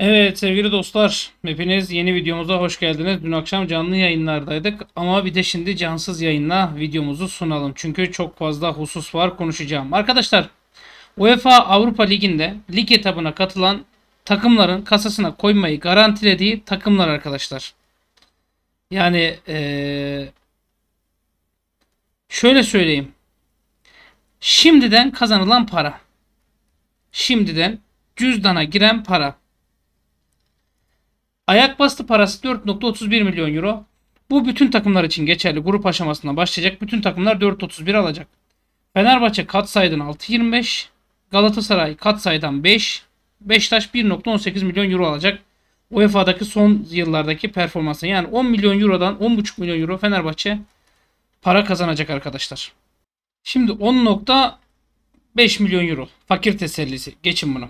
Evet sevgili dostlar, hepiniz yeni videomuza hoş geldiniz. Dün akşam canlı yayınlardaydık ama bir de şimdi cansız yayınla videomuzu sunalım. Çünkü çok fazla husus var konuşacağım. Arkadaşlar UEFA Avrupa Ligi'nde lig etabına katılan takımların kasasına koymayı garantilediği takımlar arkadaşlar. Yani ee, şöyle söyleyeyim. Şimdiden kazanılan para. Şimdiden cüzdana giren para. Ayak bastı parası 4.31 milyon euro. Bu bütün takımlar için geçerli. Grup aşamasına başlayacak. Bütün takımlar 4.31 alacak. Fenerbahçe katsaydan 6.25. Galatasaray katsaydan 5. Beşiktaş 1.18 milyon euro alacak. UEFA'daki son yıllardaki performansı. Yani 10 milyon eurodan 10.5 milyon euro Fenerbahçe para kazanacak arkadaşlar. Şimdi 10.5 milyon euro fakir tesellisi. Geçin bunu.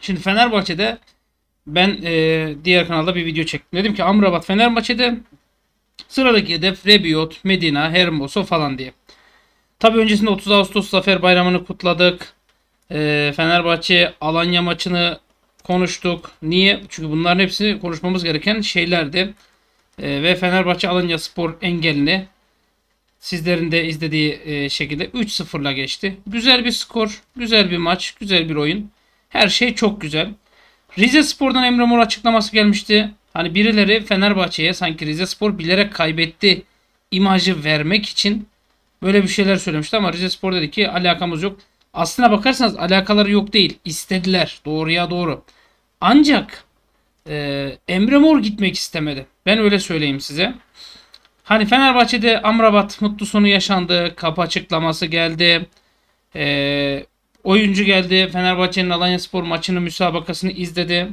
Şimdi Fenerbahçe'de ben e, diğer kanalda bir video çektim. Dedim ki Amrabat Fenerbahçe'de sıradaki hedef Rebiot, Medina, Hermoso falan diye. Tabi öncesinde 30 Ağustos Zafer Bayramı'nı kutladık. E, Fenerbahçe Alanya maçını konuştuk. Niye? Çünkü bunların hepsi konuşmamız gereken şeylerdi. E, ve Fenerbahçe Alanya Spor engelini sizlerin de izlediği e, şekilde 3-0'la geçti. Güzel bir skor, güzel bir maç, güzel bir oyun. Her şey çok güzel. Rize Spor'dan Emre Mor açıklaması gelmişti. Hani birileri Fenerbahçe'ye sanki Rize Spor bilerek kaybetti imajı vermek için böyle bir şeyler söylemişti ama Rize Spor dedi ki alakamız yok. Aslına bakarsanız alakaları yok değil. İstediler. Doğruya doğru. Ancak e, Emre Mor gitmek istemedi. Ben öyle söyleyeyim size. Hani Fenerbahçe'de Amrabat mutlu sonu yaşandı. Kapı açıklaması geldi. E, Oyuncu geldi. Fenerbahçe'nin Alanya Spor maçını müsabakasını izledi.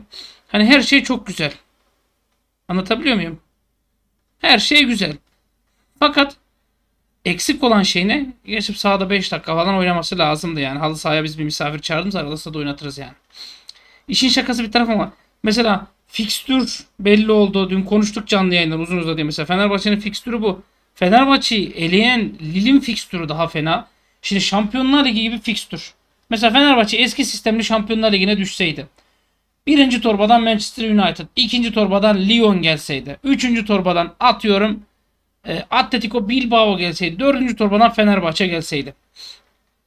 Hani her şey çok güzel. Anlatabiliyor muyum? Her şey güzel. Fakat eksik olan şey ne? Geçip sahada 5 dakika falan oynaması lazımdı yani. Halı sahaya biz bir misafir çağırdığımız arada da oynatırız yani. İşin şakası bir taraf ama mesela fikstür belli oldu. Dün konuştuk canlı yayından uzun uzadı mesela. Fenerbahçe'nin fikstürü bu. Fenerbahçe'yi eleyen Lille'in fikstürü daha fena. Şimdi Şampiyonlar Ligi gibi fikstür. Mesela Fenerbahçe eski sistemli Şampiyonlar Ligi'ne düşseydi. Birinci torbadan Manchester United, ikinci torbadan Lyon gelseydi, üçüncü torbadan atıyorum e, Atletico Bilbao gelseydi, dördüncü torbadan Fenerbahçe gelseydi.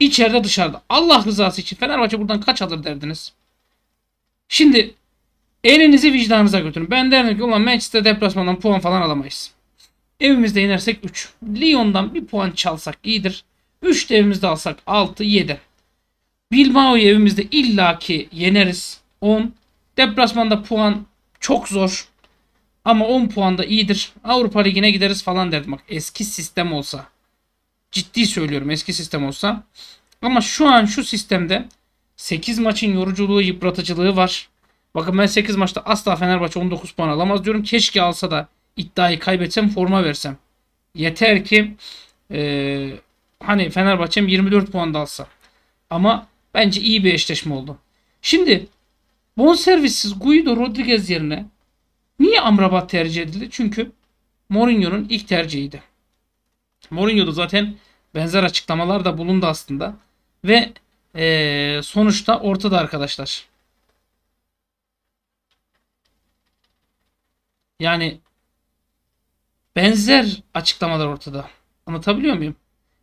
İçeride dışarıda. Allah rızası için Fenerbahçe buradan kaç alır derdiniz? Şimdi elinizi vicdanınıza götürün. Ben derdim ki ulan Manchester deplasmandan puan falan alamayız. Evimizde inersek 3. Lyon'dan bir puan çalsak iyidir. 3 de evimizde alsak 6, 7. Bilbao'yu evimizde illaki yeneriz. 10. Deplasmanda puan çok zor. Ama 10 puan da iyidir. Avrupa Ligi'ne gideriz falan derdim. Bak eski sistem olsa. Ciddi söylüyorum eski sistem olsa. Ama şu an şu sistemde 8 maçın yoruculuğu, yıpratıcılığı var. Bakın ben 8 maçta asla Fenerbahçe 19 puan alamaz diyorum. Keşke alsa da iddiayı kaybetsem forma versem. Yeter ki e, hani Fenerbahçe'm 24 puan da alsa. Ama Bence iyi bir eşleşme oldu. Şimdi bonservissiz Guido Rodriguez yerine niye Amrabat tercih edildi? Çünkü Mourinho'nun ilk tercihiydi. Mourinho da zaten benzer açıklamalar da bulundu aslında. Ve ee, sonuçta ortada arkadaşlar. Yani benzer açıklamalar ortada. Anlatabiliyor muyum?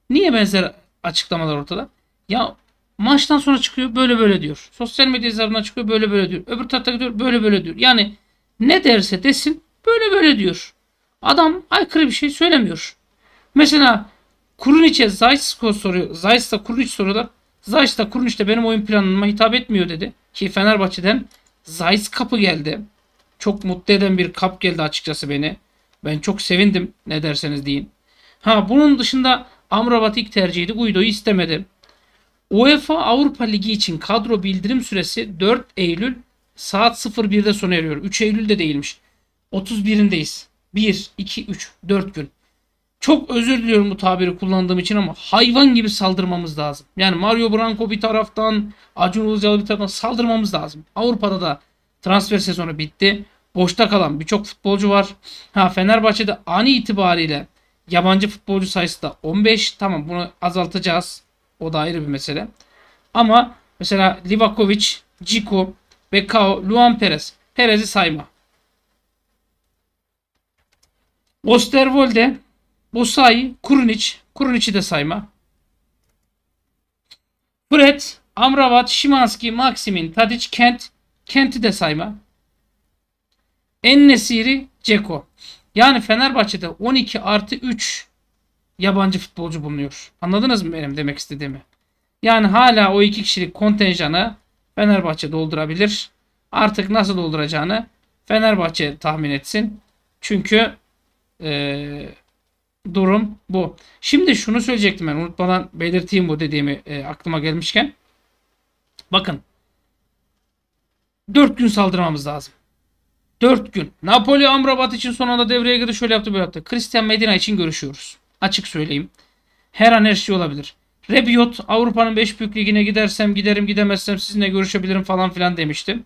Niye benzer açıklamalar ortada? Ya Maçtan sonra çıkıyor böyle böyle diyor. Sosyal medya hesabından çıkıyor böyle böyle diyor. Öbür tarafta gidiyor böyle böyle diyor. Yani ne derse desin böyle böyle diyor. Adam aykırı bir şey söylemiyor. Mesela Kuruniç'e Zayt skor soruyor. Zayt'la Kuruniç soruyorlar. da Kuruniç de benim oyun planıma hitap etmiyor dedi. Ki Fenerbahçe'den Zayt kapı geldi. Çok mutlu eden bir kap geldi açıkçası beni. Ben çok sevindim ne derseniz deyin. Ha bunun dışında Amrabat ilk tercihiydi. Guido'yu istemedi. UEFA Avrupa Ligi için kadro bildirim süresi 4 Eylül saat 01'de sona eriyor. 3 Eylül'de değilmiş. 31'indeyiz. 1, 2, 3, 4 gün. Çok özür diliyorum bu tabiri kullandığım için ama hayvan gibi saldırmamız lazım. Yani Mario Branco bir taraftan, Acun Ilıcalı bir taraftan saldırmamız lazım. Avrupa'da da transfer sezonu bitti. Boşta kalan birçok futbolcu var. Ha Fenerbahçe'de ani itibariyle yabancı futbolcu sayısı da 15. Tamam bunu azaltacağız. O da ayrı bir mesele. Ama mesela Livakovic, Ciko, Bekao, Luan Perez. Perez'i sayma. Osterwolde, Bosay, Kurunic. Kurunic'i de sayma. Fred, Amrabat, Şimanski, Maximin, Tadic, Kent. Kent'i de sayma. En Ceko. Yani Fenerbahçe'de 12 artı 3 yabancı futbolcu bulunuyor. Anladınız mı benim demek istediğimi? Yani hala o iki kişilik kontenjanı Fenerbahçe doldurabilir. Artık nasıl dolduracağını Fenerbahçe tahmin etsin. Çünkü e, durum bu. Şimdi şunu söyleyecektim ben unutmadan belirteyim bu dediğimi e, aklıma gelmişken. Bakın 4 gün saldırmamız lazım. 4 gün. Napoli Amrabat için son anda devreye girdi şöyle yaptı böyle yaptı. Christian Medina için görüşüyoruz. Açık söyleyeyim. Her an her şey olabilir. Rebiot Avrupa'nın 5 büyük ligine gidersem giderim gidemezsem sizinle görüşebilirim falan filan demiştim.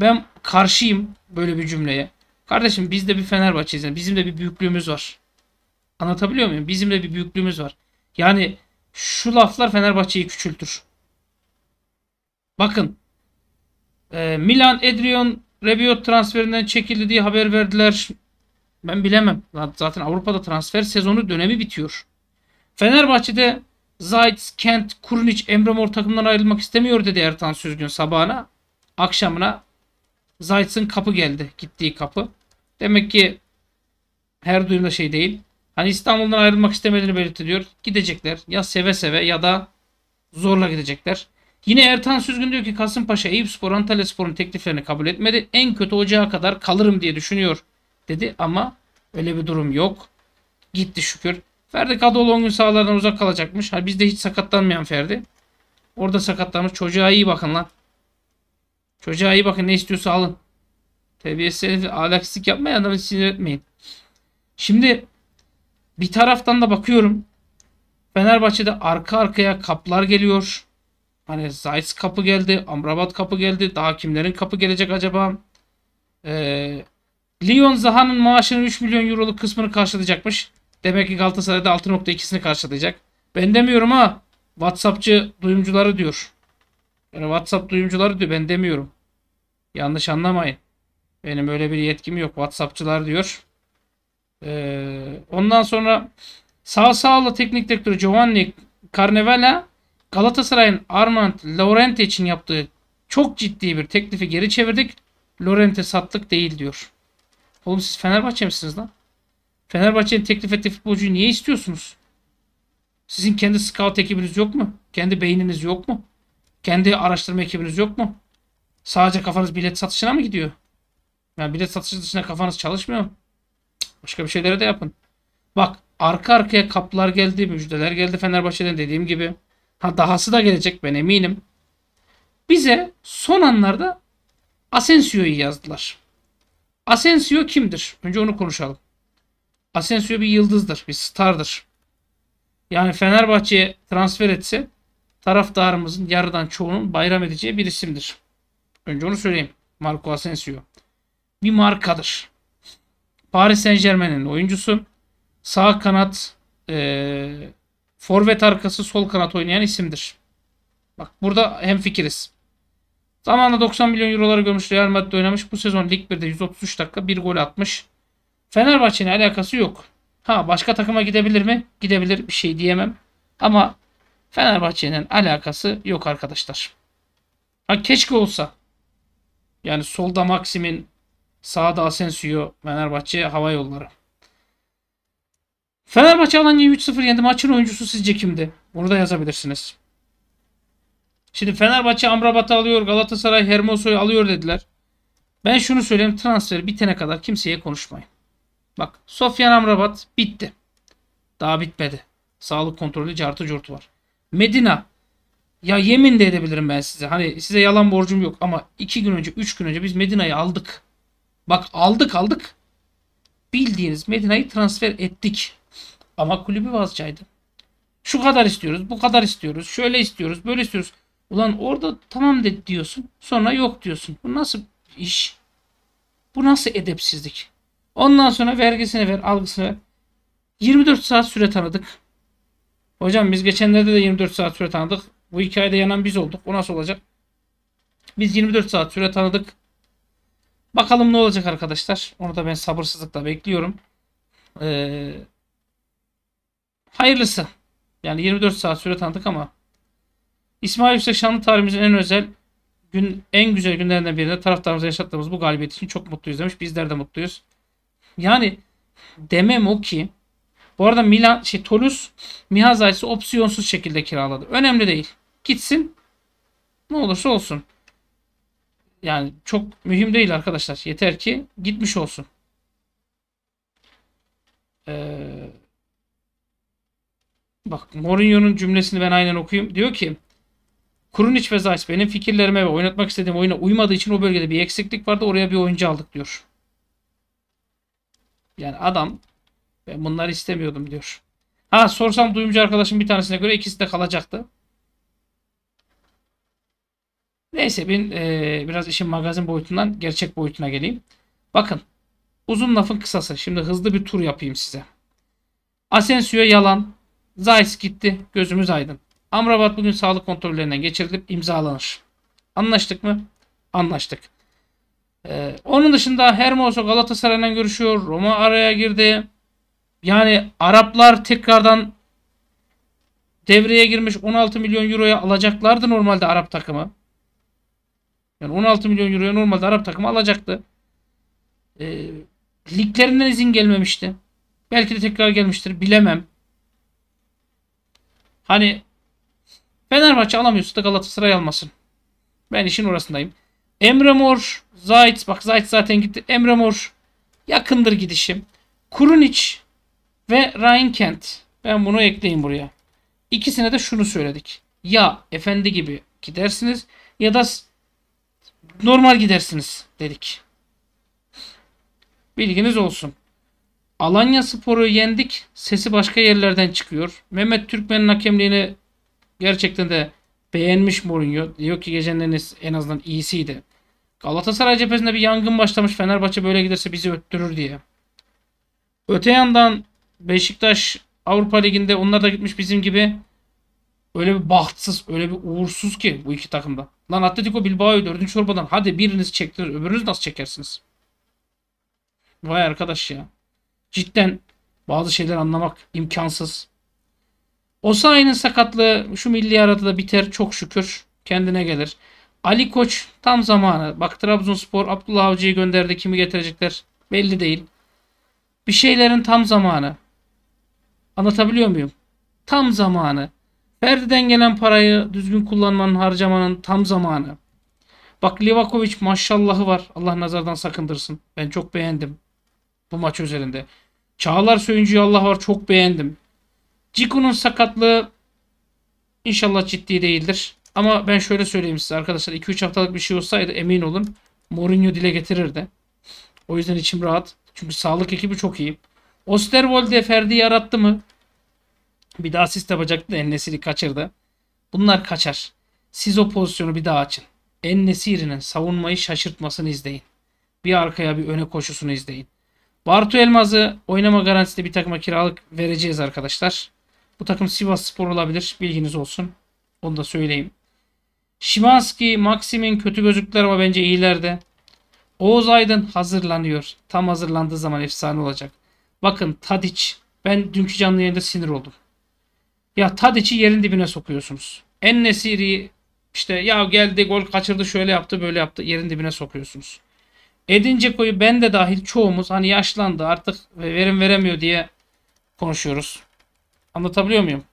Ben karşıyım böyle bir cümleye. Kardeşim biz de bir Fenerbahçe'yiz. Yani bizim de bir büyüklüğümüz var. Anlatabiliyor muyum? Bizim de bir büyüklüğümüz var. Yani şu laflar Fenerbahçe'yi küçültür. Bakın e, Milan Edrion Rebiot transferinden çekildi diye haber verdiler. Ben bilemem. Zaten Avrupa'da transfer sezonu dönemi bitiyor. Fenerbahçe'de Zayt, Kent, Kurunic, Emre Mor takımdan ayrılmak istemiyor dedi Ertan Süzgün sabahına. Akşamına Zayt'ın kapı geldi. Gittiği kapı. Demek ki her duyumda şey değil. Hani İstanbul'dan ayrılmak istemediğini belirtiyor. Gidecekler. Ya seve seve ya da zorla gidecekler. Yine Ertan Süzgün diyor ki Kasımpaşa, Eyüp Spor, Antalya Spor'un tekliflerini kabul etmedi. En kötü ocağa kadar kalırım diye düşünüyor dedi ama öyle bir durum yok. Gitti şükür. Ferdi Kadıoğlu 10 gün sahalardan uzak kalacakmış. Ha bizde hiç sakatlanmayan Ferdi. Orada sakatlanmış. Çocuğa iyi bakın lan. Çocuğa iyi bakın ne istiyorsa alın. Terbiyesiz alaksızlık yapmayın adamı sinir etmeyin. Şimdi bir taraftan da bakıyorum. Fenerbahçe'de arka arkaya kaplar geliyor. Hani Zayt kapı geldi, Amrabat kapı geldi. Daha kimlerin kapı gelecek acaba? Ee, Lyon Zaha'nın maaşının 3 milyon euroluk kısmını karşılayacakmış. Demek ki Galatasaray'da 6.2'sini karşılayacak. Ben demiyorum ha. Whatsapp'çı duyumcuları diyor. Yani Whatsapp duyumcuları diyor. Ben demiyorum. Yanlış anlamayın. Benim öyle bir yetkim yok. Whatsapp'çılar diyor. Ee, ondan sonra sağ sağla teknik direktörü Giovanni Carnevale, Galatasaray'ın Armand Laurent için yaptığı çok ciddi bir teklifi geri çevirdik. Laurent'e sattık değil diyor. Oğlum siz Fenerbahçe misiniz lan? Fenerbahçe'nin teklif ettiği futbolcuyu niye istiyorsunuz? Sizin kendi scout ekibiniz yok mu? Kendi beyniniz yok mu? Kendi araştırma ekibiniz yok mu? Sadece kafanız bilet satışına mı gidiyor? Yani bilet satışı dışında kafanız çalışmıyor mu? Başka bir şeylere de yapın. Bak arka arkaya kaplar geldi, müjdeler geldi Fenerbahçe'den dediğim gibi. Ha dahası da gelecek ben eminim. Bize son anlarda Asensio'yu yazdılar. Asensio kimdir? Önce onu konuşalım. Asensio bir yıldızdır, bir stardır. Yani Fenerbahçe'ye transfer etse taraftarımızın yarıdan çoğunun bayram edeceği bir isimdir. Önce onu söyleyeyim. Marco Asensio. Bir markadır. Paris Saint Germain'in oyuncusu. Sağ kanat e, forvet arkası sol kanat oynayan isimdir. Bak burada hem fikiriz. Zamanında 90 milyon euroları gömüş Real Madrid'de oynamış. Bu sezon Lig 1'de 133 dakika bir gol atmış. Fenerbahçe'nin alakası yok. Ha başka takıma gidebilir mi? Gidebilir bir şey diyemem. Ama Fenerbahçe'nin alakası yok arkadaşlar. Ha keşke olsa. Yani solda Maxim'in sağda Asensio Fenerbahçe hava yolları. Fenerbahçe Alanya'yı 3-0 yendi. Maçın oyuncusu sizce kimdi? Bunu da yazabilirsiniz. Şimdi Fenerbahçe Amrabat'ı alıyor. Galatasaray Hermoso'yu alıyor dediler. Ben şunu söyleyeyim. Transfer bitene kadar kimseye konuşmayın. Bak Sofyan Amrabat bitti. Daha bitmedi. Sağlık kontrolü cartı curtu var. Medina. Ya yemin de edebilirim ben size. Hani size yalan borcum yok ama 2 gün önce 3 gün önce biz Medina'yı aldık. Bak aldık aldık. Bildiğiniz Medina'yı transfer ettik. Ama kulübü vazcaydı. Şu kadar istiyoruz, bu kadar istiyoruz, şöyle istiyoruz, böyle istiyoruz. Ulan orada tamam de diyorsun. Sonra yok diyorsun. Bu nasıl iş? Bu nasıl edepsizlik? Ondan sonra vergisini ver, algısını ver. 24 saat süre tanıdık. Hocam biz geçenlerde de 24 saat süre tanıdık. Bu hikayede yanan biz olduk. O nasıl olacak? Biz 24 saat süre tanıdık. Bakalım ne olacak arkadaşlar. Onu da ben sabırsızlıkla bekliyorum. Ee, hayırlısı. Yani 24 saat süre tanıdık ama İsmail Yüksek şanlı tarihimizin en özel gün en güzel günlerinden birinde taraftarımıza yaşattığımız bu galibiyet için çok mutluyuz demiş. Bizler de mutluyuz. Yani demem o ki bu arada Milan şey Toulouse Mihazays'ı opsiyonsuz şekilde kiraladı. Önemli değil. Gitsin. Ne olursa olsun. Yani çok mühim değil arkadaşlar. Yeter ki gitmiş olsun. Ee, bak Mourinho'nun cümlesini ben aynen okuyayım. Diyor ki Kurun ve Zayt benim fikirlerime ve oynatmak istediğim oyuna uymadığı için o bölgede bir eksiklik vardı. Oraya bir oyuncu aldık diyor. Yani adam ben bunları istemiyordum diyor. Ha sorsam duyumcu arkadaşım bir tanesine göre ikisi de kalacaktı. Neyse ben e, biraz işin magazin boyutundan gerçek boyutuna geleyim. Bakın uzun lafın kısası. Şimdi hızlı bir tur yapayım size. Asensio yalan. Zayt gitti. Gözümüz aydın. Amrabat bugün sağlık kontrollerinden geçirilip imzalanır. Anlaştık mı? Anlaştık. Ee, onun dışında Hermoso Galatasaray'la görüşüyor. Roma araya girdi. Yani Araplar tekrardan devreye girmiş 16 milyon euroya alacaklardı normalde Arap takımı. Yani 16 milyon euroya normalde Arap takımı alacaktı. E, liglerinden izin gelmemişti. Belki de tekrar gelmiştir. Bilemem. Hani Fenerbahçe alamıyorsa da Galatasaray almasın. Ben işin orasındayım. Emre Mor, Zayt. Bak Zayt zaten gitti. Emre Mor yakındır gidişim. Kurunic ve Ryan Kent. Ben bunu ekleyeyim buraya. İkisine de şunu söyledik. Ya efendi gibi gidersiniz ya da normal gidersiniz dedik. Bilginiz olsun. Alanya Spor'u yendik. Sesi başka yerlerden çıkıyor. Mehmet Türkmen'in hakemliğini gerçekten de beğenmiş Mourinho. Diyor ki gecenleriniz en azından iyisiydi. Galatasaray cephesinde bir yangın başlamış. Fenerbahçe böyle giderse bizi öttürür diye. Öte yandan Beşiktaş Avrupa Ligi'nde onlar da gitmiş bizim gibi. Öyle bir bahtsız, öyle bir uğursuz ki bu iki takımda. Lan Atletico Bilbao'yu dördüncü çorbadan hadi biriniz çektir, öbürünüz nasıl çekersiniz? Vay arkadaş ya. Cidden bazı şeyler anlamak imkansız. Osayi'nin sakatlığı şu milli arada da biter çok şükür. Kendine gelir. Ali Koç tam zamanı. Bak Trabzonspor Abdullah Avcı'yı gönderdi. Kimi getirecekler belli değil. Bir şeylerin tam zamanı. Anlatabiliyor muyum? Tam zamanı. Ferdi'den gelen parayı düzgün kullanmanın, harcamanın tam zamanı. Bak Livakovic maşallahı var. Allah nazardan sakındırsın. Ben çok beğendim bu maç üzerinde. Çağlar Söyüncü'yü Allah var çok beğendim. Ciku'nun sakatlığı inşallah ciddi değildir. Ama ben şöyle söyleyeyim size arkadaşlar. 2-3 haftalık bir şey olsaydı emin olun Mourinho dile getirirdi. O yüzden içim rahat. Çünkü sağlık ekibi çok iyi. Osterwolde Ferdi yarattı mı? Bir daha asist yapacaktı da Ennesiri kaçırdı. Bunlar kaçar. Siz o pozisyonu bir daha açın. Ennesiri'nin savunmayı şaşırtmasını izleyin. Bir arkaya bir öne koşusunu izleyin. Bartu Elmaz'ı oynama garantisi bir takıma kiralık vereceğiz arkadaşlar. Bu takım Sivas Spor olabilir. Bilginiz olsun. Onu da söyleyeyim. Şimanski, Maxim'in kötü gözüktüler ama bence iyilerde. Oğuz Aydın hazırlanıyor. Tam hazırlandığı zaman efsane olacak. Bakın Tadiç. Ben dünkü canlı yayında sinir oldum. Ya Tadiç'i yerin dibine sokuyorsunuz. En Nesiri işte ya geldi gol kaçırdı şöyle yaptı böyle yaptı yerin dibine sokuyorsunuz. Edin Dzeko'yu ben de dahil çoğumuz hani yaşlandı artık e, verim veremiyor diye konuşuyoruz. Anlatabiliyor muyum?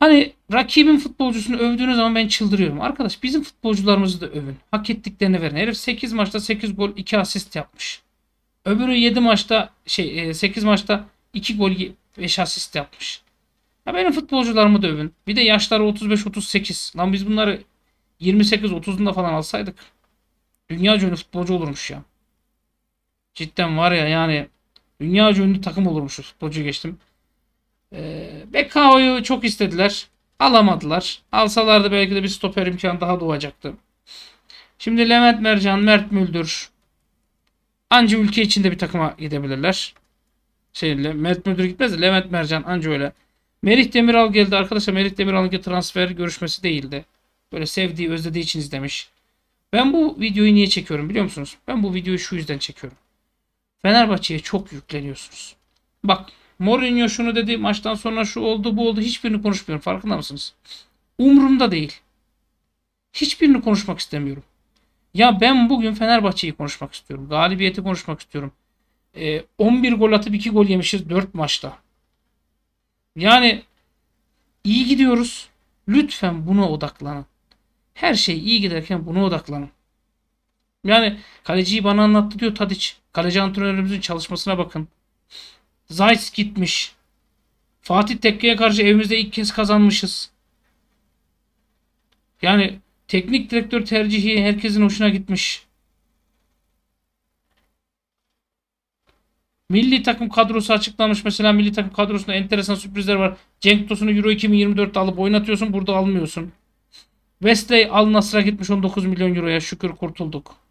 Hani rakibin futbolcusunu övdüğünüz zaman ben çıldırıyorum. Arkadaş bizim futbolcularımızı da övün. Hak ettiklerini verin. Herif 8 maçta 8 gol 2 asist yapmış. Öbürü 7 maçta şey 8 e, maçta 2 gol 5 asist yapmış. Ya benim futbolcularımı da övün. Bir de yaşları 35-38. Lan biz bunları 28-30'unda falan alsaydık. Dünya cönü futbolcu olurmuş ya. Cidden var ya yani dünya ünlü takım olurmuşuz. futbolcu geçtim. Ee, Bekao'yu çok istediler. Alamadılar. Alsalardı belki de bir stoper imkanı daha doğacaktı. Şimdi Levent Mercan, Mert Müldür anca ülke içinde bir takıma gidebilirler. Şeyle, Mert Müldür gitmez de Levent Mercan anca öyle. Merih Demiral geldi arkadaşlar. Merih Demiral'ınki transfer görüşmesi değildi. Böyle sevdiği, özlediği için izlemiş. Ben bu videoyu niye çekiyorum biliyor musunuz? Ben bu videoyu şu yüzden çekiyorum. Fenerbahçe'ye çok yükleniyorsunuz. Bak Mourinho şunu dedi maçtan sonra şu oldu bu oldu hiçbirini konuşmuyorum farkında mısınız? Umurumda değil. Hiçbirini konuşmak istemiyorum. Ya ben bugün Fenerbahçe'yi konuşmak istiyorum. Galibiyeti konuşmak istiyorum. E, ee, 11 gol atıp 2 gol yemişiz 4 maçta. Yani iyi gidiyoruz. Lütfen buna odaklanın. Her şey iyi giderken buna odaklanın. Yani kaleciyi bana anlattı diyor Tadic. Kaleci antrenörümüzün çalışmasına bakın. Zayt gitmiş. Fatih Tekke'ye karşı evimizde ilk kez kazanmışız. Yani teknik direktör tercihi herkesin hoşuna gitmiş. Milli takım kadrosu açıklanmış. Mesela milli takım kadrosunda enteresan sürprizler var. Cenk Tosun'u Euro 2024'te alıp oynatıyorsun. Burada almıyorsun. Wesley Al Nasr'a gitmiş 19 milyon euroya. Şükür kurtulduk.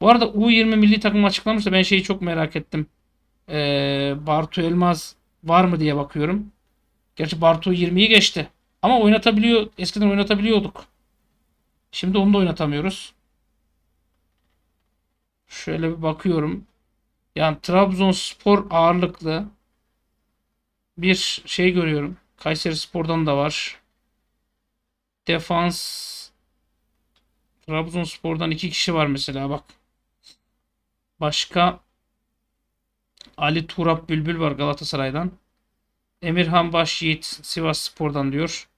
Bu arada U20 milli takım açıklamış da ben şeyi çok merak ettim. Ee, Bartu Elmaz var mı diye bakıyorum. Gerçi Bartu 20'yi geçti. Ama oynatabiliyor. Eskiden oynatabiliyorduk. Şimdi onu da oynatamıyoruz. Şöyle bir bakıyorum. Yani Trabzonspor ağırlıklı bir şey görüyorum. Kayseri Spor'dan da var. Defans Trabzonspor'dan iki kişi var mesela bak. Başka Ali Turap Bülbül var Galatasaray'dan. Emirhan Baş Yiğit Sivas Spor'dan diyor.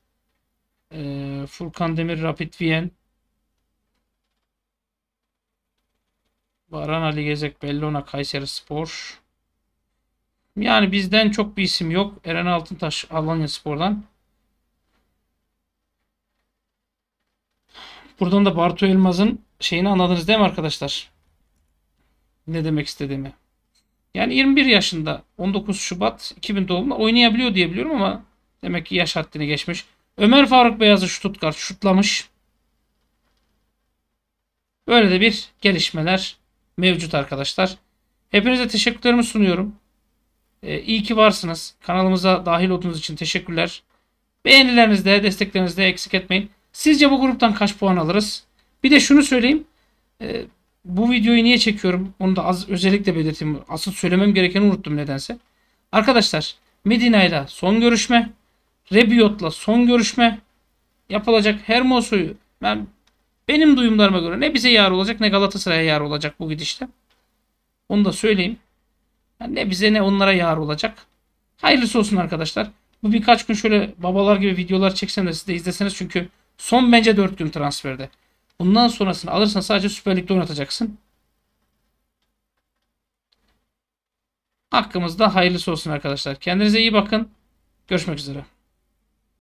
Ee, Furkan Demir Rapid Viyen. Baran Ali Gezek Bellona Kayseri Spor. Yani bizden çok bir isim yok. Eren Altıntaş Alanya Spor'dan. Buradan da Bartu Elmaz'ın şeyini anladınız değil mi arkadaşlar? ne demek istediğimi. Yani 21 yaşında 19 Şubat 2000 doğumlu oynayabiliyor diye biliyorum ama demek ki yaş haddini geçmiş. Ömer Faruk Beyazı Stuttgart şutlamış. Böyle de bir gelişmeler mevcut arkadaşlar. Hepinize teşekkürlerimi sunuyorum. Ee, iyi ki varsınız. Kanalımıza dahil olduğunuz için teşekkürler. Beğenilerinizde, de, desteklerinizi de eksik etmeyin. Sizce bu gruptan kaç puan alırız? Bir de şunu söyleyeyim. Ee, bu videoyu niye çekiyorum? Onu da az özellikle belirteyim. Asıl söylemem gerekeni unuttum nedense. Arkadaşlar Medina'yla son görüşme, Rebiot'la son görüşme, yapılacak Hermoso'yu ben benim duyumlarıma göre ne bize yar olacak ne Galatasaray'a yar olacak bu gidişte. Onu da söyleyeyim. Yani ne bize ne onlara yar olacak. Hayırlısı olsun arkadaşlar. Bu birkaç gün şöyle babalar gibi videolar çeksem de siz de izleseniz çünkü son bence dört gün transferde. Bundan sonrasını alırsan sadece Süper Lig'de oynatacaksın. Hakkımızda hayırlısı olsun arkadaşlar. Kendinize iyi bakın. Görüşmek üzere.